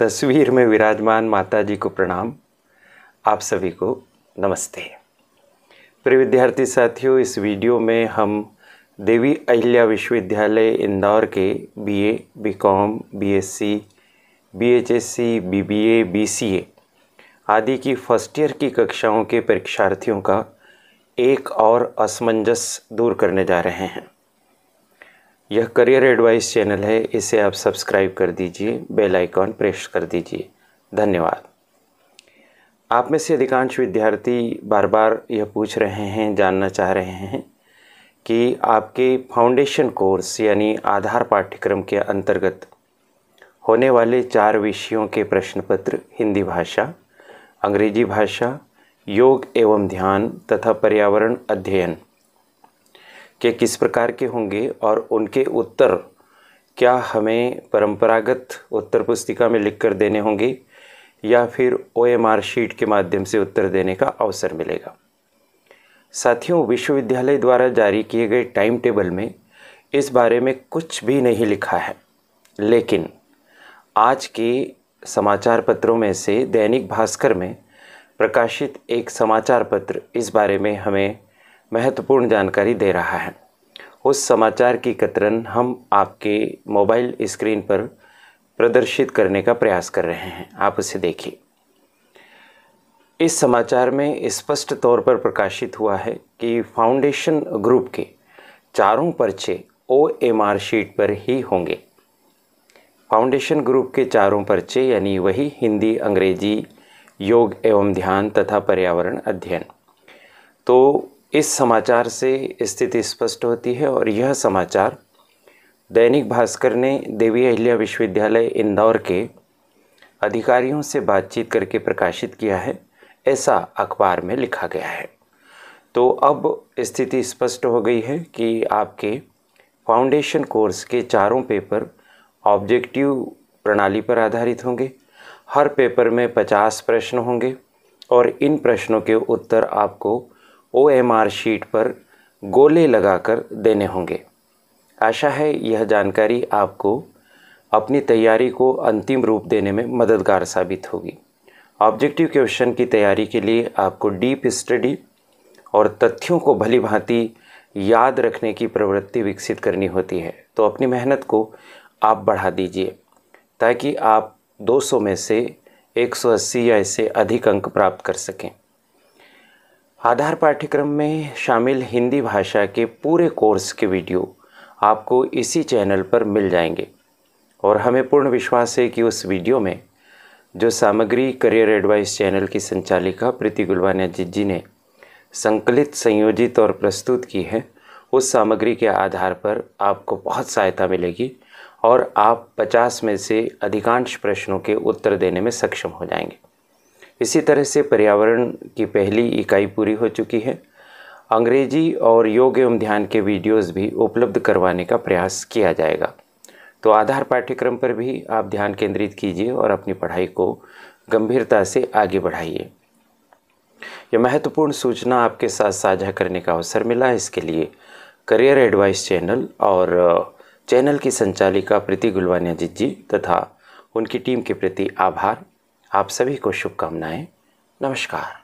तस्वीर में विराजमान माता जी को प्रणाम आप सभी को नमस्ते प्रिय विद्यार्थी साथियों इस वीडियो में हम देवी अहिल्या विश्वविद्यालय इंदौर के बीए, बीकॉम, बीएससी, बीएचएससी, बीबीए, बीसीए आदि की फर्स्ट ईयर की कक्षाओं के परीक्षार्थियों का एक और असमंजस दूर करने जा रहे हैं यह करियर एडवाइस चैनल है इसे आप सब्सक्राइब कर दीजिए बेल आइकॉन प्रेस कर दीजिए धन्यवाद आप में से अधिकांश विद्यार्थी बार बार यह पूछ रहे हैं जानना चाह रहे हैं कि आपके फाउंडेशन कोर्स यानी आधार पाठ्यक्रम के अंतर्गत होने वाले चार विषयों के प्रश्न पत्र हिंदी भाषा अंग्रेजी भाषा योग एवं ध्यान तथा पर्यावरण अध्ययन के किस प्रकार के होंगे और उनके उत्तर क्या हमें परंपरागत उत्तर पुस्तिका में लिख कर देने होंगे या फिर ओ शीट के माध्यम से उत्तर देने का अवसर मिलेगा साथियों विश्वविद्यालय द्वारा जारी किए गए टाइम टेबल में इस बारे में कुछ भी नहीं लिखा है लेकिन आज के समाचार पत्रों में से दैनिक भास्कर में प्रकाशित एक समाचार पत्र इस बारे में हमें महत्वपूर्ण जानकारी दे रहा है उस समाचार की कतरन हम आपके मोबाइल स्क्रीन पर प्रदर्शित करने का प्रयास कर रहे हैं आप उसे देखिए इस समाचार में स्पष्ट तौर पर प्रकाशित हुआ है कि फाउंडेशन ग्रुप के चारों पर्चे ओ एम आर शीट पर ही होंगे फाउंडेशन ग्रुप के चारों पर्चे यानी वही हिंदी अंग्रेजी योग एवं ध्यान तथा पर्यावरण अध्ययन तो इस समाचार से स्थिति स्पष्ट होती है और यह समाचार दैनिक भास्कर ने देवी अहिल्या विश्वविद्यालय इंदौर के अधिकारियों से बातचीत करके प्रकाशित किया है ऐसा अखबार में लिखा गया है तो अब स्थिति स्पष्ट हो गई है कि आपके फाउंडेशन कोर्स के चारों पेपर ऑब्जेक्टिव प्रणाली पर आधारित होंगे हर पेपर में पचास प्रश्न होंगे और इन प्रश्नों के उत्तर आपको आर शीट पर गोले लगाकर देने होंगे आशा है यह जानकारी आपको अपनी तैयारी को अंतिम रूप देने में मददगार साबित होगी ऑब्जेक्टिव क्वेश्चन की तैयारी के लिए आपको डीप स्टडी और तथ्यों को भली भांति याद रखने की प्रवृत्ति विकसित करनी होती है तो अपनी मेहनत को आप बढ़ा दीजिए ताकि आप 200 में से 180 या इससे अधिक अंक प्राप्त कर सकें आधार पाठ्यक्रम में शामिल हिंदी भाषा के पूरे कोर्स के वीडियो आपको इसी चैनल पर मिल जाएंगे और हमें पूर्ण विश्वास है कि उस वीडियो में जो सामग्री करियर एडवाइस चैनल की संचालिका प्रीति गुलवानिया जी जी ने संकलित संयोजित और प्रस्तुत की है उस सामग्री के आधार पर आपको बहुत सहायता मिलेगी और आप 50 में से अधिकांश प्रश्नों के उत्तर देने में सक्षम हो जाएंगे इसी तरह से पर्यावरण की पहली इकाई पूरी हो चुकी है अंग्रेजी और योग एवं ध्यान के वीडियोस भी उपलब्ध करवाने का प्रयास किया जाएगा तो आधार पाठ्यक्रम पर भी आप ध्यान केंद्रित कीजिए और अपनी पढ़ाई को गंभीरता से आगे बढ़ाइए यह महत्वपूर्ण सूचना आपके साथ साझा करने का अवसर मिला इसके लिए करियर एडवाइस चैनल और चैनल की संचालिका प्रीति गुलवानिया जी जी तथा उनकी टीम के प्रति आभार आप सभी को शुभकामनाएं नमस्कार